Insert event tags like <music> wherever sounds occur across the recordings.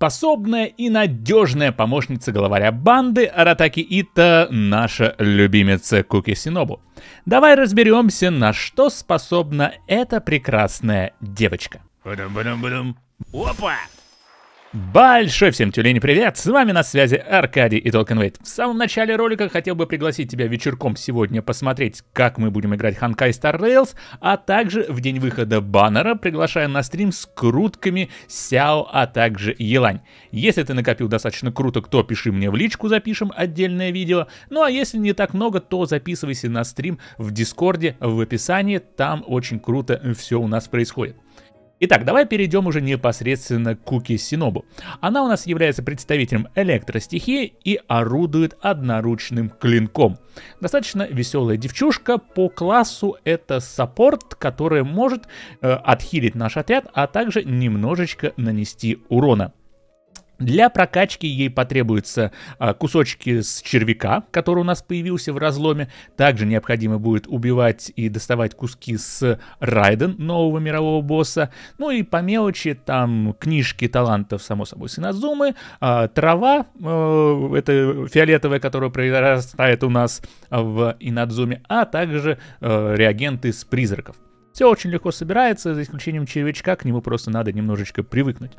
способная и надежная помощница главаря банды Аратаки Ита, наша любимица Куки Синобу. Давай разберемся, на что способна эта прекрасная девочка. Опа! Большой всем тюлени привет! С вами на связи Аркадий и Толкенвейт. В самом начале ролика хотел бы пригласить тебя вечерком сегодня посмотреть, как мы будем играть Ханкай Star Rails, а также в день выхода баннера приглашаю на стрим с крутками Сяо, а также Елань. Если ты накопил достаточно круток, то пиши мне в личку, запишем отдельное видео. Ну а если не так много, то записывайся на стрим в Дискорде в описании, там очень круто все у нас происходит. Итак, давай перейдем уже непосредственно к Куки Синобу. Она у нас является представителем электростихии и орудует одноручным клинком. Достаточно веселая девчушка, по классу это саппорт, который может э, отхилить наш отряд, а также немножечко нанести урона. Для прокачки ей потребуются а, кусочки с червяка, который у нас появился в разломе. Также необходимо будет убивать и доставать куски с Райден, нового мирового босса. Ну и по мелочи, там книжки талантов, само собой, Синазумы, а, трава, э, это фиолетовая, которая прорастает у нас в Инадзуме, а также э, реагенты с призраков. Все очень легко собирается, за исключением червячка, к нему просто надо немножечко привыкнуть.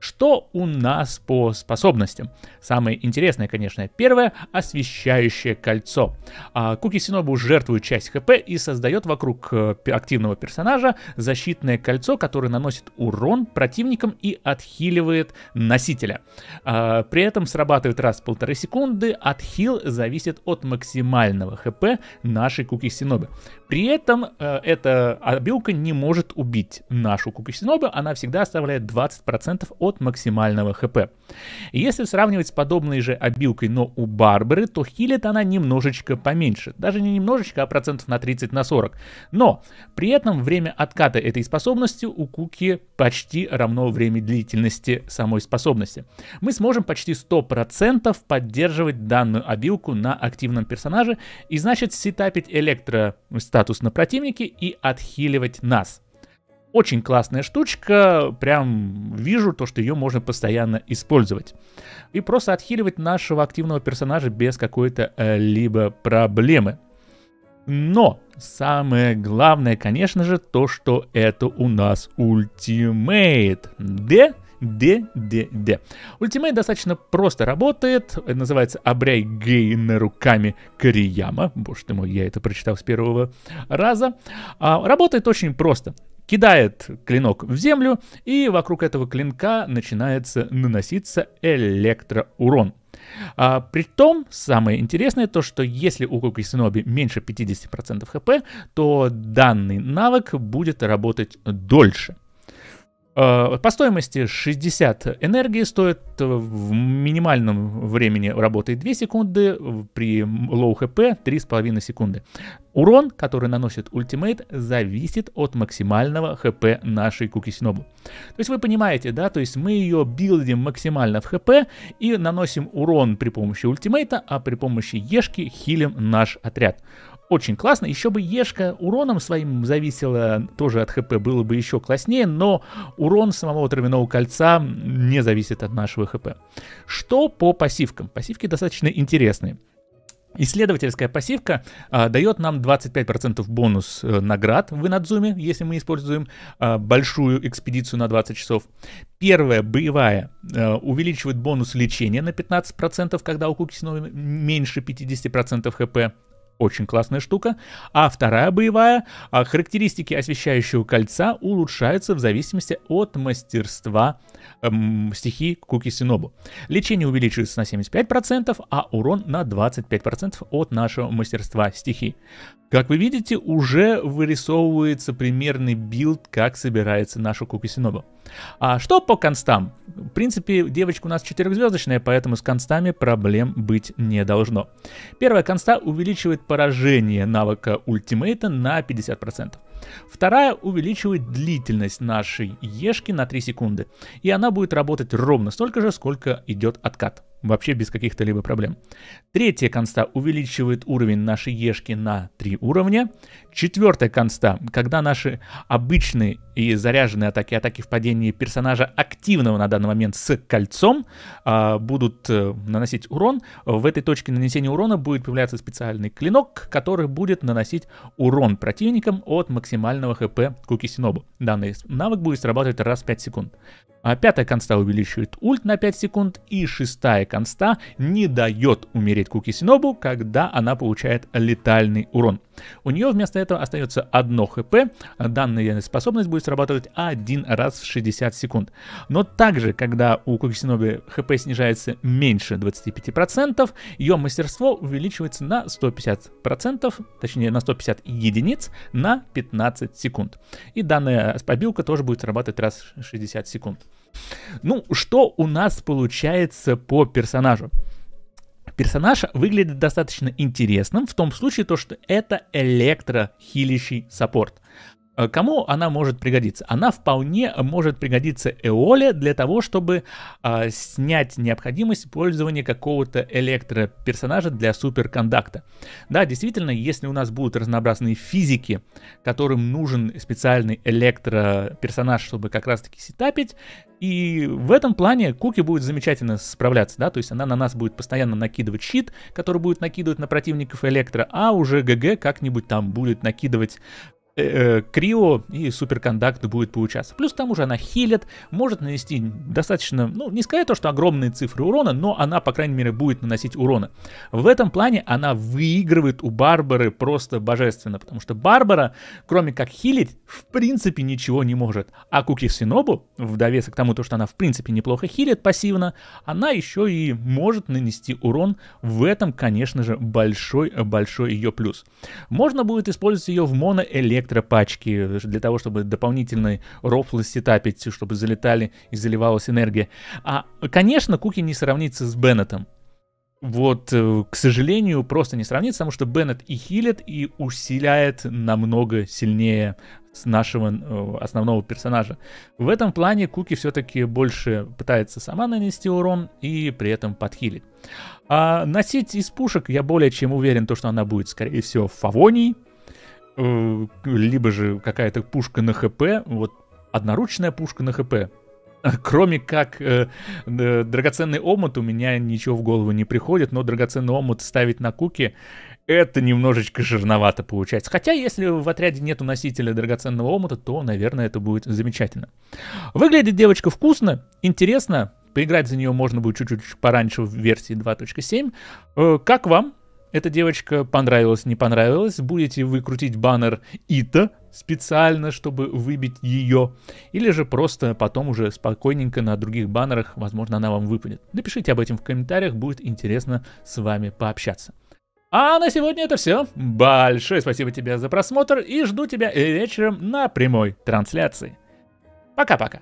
Что у нас по способностям? Самое интересное, конечно, первое — освещающее кольцо. А Куки Синобу жертвует часть хп и создает вокруг э, активного персонажа защитное кольцо, которое наносит урон противникам и отхиливает носителя. А, при этом срабатывает раз в полторы секунды, отхил зависит от максимального хп нашей Куки Синоби. При этом э, это а белка не может убить нашу кукусинобу, она всегда оставляет 20% от максимального хп. Если сравнивать с подобной же обилкой, но у Барбары, то хилит она немножечко поменьше. Даже не немножечко, а процентов на 30 на 40. Но при этом время отката этой способности у Куки почти равно время длительности самой способности. Мы сможем почти 100% поддерживать данную обилку на активном персонаже и значит сетапить электро статус на противнике и отхилить отхиливать нас. Очень классная штучка, прям вижу то, что ее можно постоянно использовать. И просто отхиливать нашего активного персонажа без какой-то э, либо проблемы. Но самое главное, конечно же, то, что это у нас ультимейт. Да? DDD. Ультимейт достаточно просто работает, называется «Обряй гейны руками Корияма». Боже ты мой, я это прочитал с первого раза. А, работает очень просто кидает клинок в землю, и вокруг этого клинка начинается наноситься электроурон. А, притом, самое интересное то, что если у Кокисиноби меньше 50% хп, то данный навык будет работать дольше. Э, по стоимости 60 энергии стоит э, в минимальном времени работает 2 секунды, при low HP 3,5 секунды. Урон, который наносит ультимейт, зависит от максимального хп нашей Кукиснобу. То есть вы понимаете, да, то есть мы ее билдим максимально в хп и наносим урон при помощи ультимейта, а при помощи ешки хилим наш отряд. Очень классно. Еще бы Ешка уроном своим зависела тоже от ХП, было бы еще класснее, но урон самого травяного кольца не зависит от нашего ХП. Что по пассивкам? Пассивки достаточно интересные. Исследовательская пассивка а, дает нам 25% бонус э, наград в Инадзуме, если мы используем а, большую экспедицию на 20 часов. Первая, боевая, э, увеличивает бонус лечения на 15%, когда у Кукисина меньше 50% хп очень классная штука. А вторая боевая, а характеристики освещающего кольца улучшаются в зависимости от мастерства эм, стихии Куки Синобу. Лечение увеличивается на 75%, а урон на 25% от нашего мастерства стихии. Как вы видите, уже вырисовывается примерный билд, как собирается наша Кукисиноба. А что по констам? В принципе, девочка у нас четырехзвездочная, поэтому с констами проблем быть не должно. Первая конста увеличивает поражение навыка ультимейта на 50%. Вторая увеличивает длительность нашей ешки на 3 секунды, и она будет работать ровно столько же, сколько идет откат вообще без каких-то либо проблем. Третья конста увеличивает уровень нашей ешки на 3 уровня. Четвертая конста, когда наши обычные и заряженные атаки, атаки в падении персонажа активного на данный момент с кольцом, э, будут э, наносить урон, в этой точке нанесения урона будет появляться специальный клинок, который будет наносить урон противникам от максимального хп Куки Кукисинобу. Данный навык будет срабатывать раз в 5 секунд. А пятая конста увеличивает ульт на 5 секунд, и шестая конста не дает умереть Куки Синобу, когда она получает летальный урон. У нее вместо этого остается одно хп, данная способность будет срабатывать один раз в 60 секунд. Но также, когда у Кукисиноби хп снижается меньше 25%, ее мастерство увеличивается на 150%, точнее на 150 единиц на 15 секунд. И данная побилка тоже будет срабатывать раз в 60 секунд. Ну, что у нас получается по персонажу? Персонаж выглядит достаточно интересным в том случае, то, что это электрохилящий саппорт. Э, кому она может пригодиться? Она вполне может пригодиться Эоле для того, чтобы э, снять необходимость пользования какого-то электроперсонажа для суперкондакта. Да, действительно, если у нас будут разнообразные физики, которым нужен специальный электроперсонаж, чтобы как раз-таки сетапить, и в этом плане Куки будет замечательно справляться, да, то есть она на нас будет постоянно накидывать щит, который будет накидывать на противников электро, а уже ГГ как-нибудь там будет накидывать Э, э, Крио и Суперкондакт будет получаться. Плюс к тому же она хилит, может нанести достаточно, ну, не сказать то, что огромные цифры урона, но она, по крайней мере, будет наносить урона. В этом плане она выигрывает у Барбары просто божественно, потому что Барбара, кроме как хилить, в принципе ничего не может. А Куки Синобу, в довесок к тому, то, что она в принципе неплохо хилит пассивно, она еще и может нанести урон. В этом, конечно же, большой-большой ее плюс. Можно будет использовать ее в моноэлектро электропачки э, для того, чтобы дополнительные рофлости тапить, чтобы залетали и заливалась энергия. А, конечно, Куки не сравнится с Беннетом. Вот, э, к сожалению, просто не сравнится, потому что Беннет и хилит, и усиляет намного сильнее с нашего э, основного персонажа. В этом плане Куки все-таки больше пытается сама нанести урон и при этом подхилить. А носить из пушек я более чем уверен, то, что она будет, скорее всего, Фавоний, Э, либо же какая-то пушка на ХП, вот одноручная пушка на ХП. <laughs> Кроме как э, э, драгоценный омут, у меня ничего в голову не приходит, но драгоценный омут ставить на куки это немножечко жирновато получается. Хотя, если в отряде нет носителя драгоценного омута, то, наверное, это будет замечательно. Выглядит девочка вкусно, интересно. Поиграть за нее можно будет чуть-чуть пораньше в версии 2.7. Э, как вам? эта девочка понравилась, не понравилась, будете вы крутить баннер Ита специально, чтобы выбить ее, или же просто потом уже спокойненько на других баннерах, возможно, она вам выпадет. Напишите об этом в комментариях, будет интересно с вами пообщаться. А на сегодня это все. Большое спасибо тебе за просмотр и жду тебя вечером на прямой трансляции. Пока-пока.